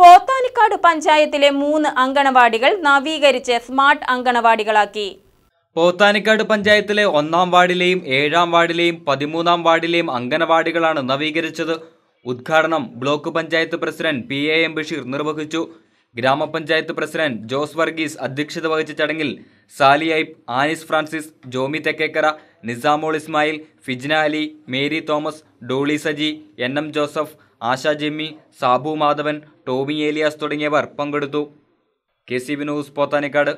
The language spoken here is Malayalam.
പോത്താനിക്കാട് പഞ്ചായത്തിലെ മൂന്ന് അങ്കണവാടികൾ നവീകരിച്ച് സ്മാർട്ട് അങ്കണവാടികളാക്കി പോത്താനിക്കാട് പഞ്ചായത്തിലെ ഒന്നാം വാർഡിലെയും ഏഴാം വാർഡിലെയും പതിമൂന്നാം വാർഡിലെയും അങ്കണവാടികളാണ് നവീകരിച്ചത് ഉദ്ഘാടനം block panchayat president P A M Basheer നിർവഹിച്ചു ഗ്രാമപഞ്ചായത്ത് പ്രസിഡന്റ് ജോസ് വർഗീസ് അധ്യക്ഷത വഹിച്ച ചടങ്ങിൽ സാലി ഐബ് ആനിസ് ഫ്രാൻസിസ് ജോമി തെക്കേക്കര നിസാമോൾ ഇസ്മായിൽ ഫിജ്ന അലി മേരി തോമസ് ഡോളി സജി എൻ എം ജോസഫ് ആശ ജെമ്മി സാബു മാധവൻ ടോമി ഏലിയാസ് തുടങ്ങിയവർ പങ്കെടുത്തു കെ സി വിനോസ് പോത്താനിക്കാട്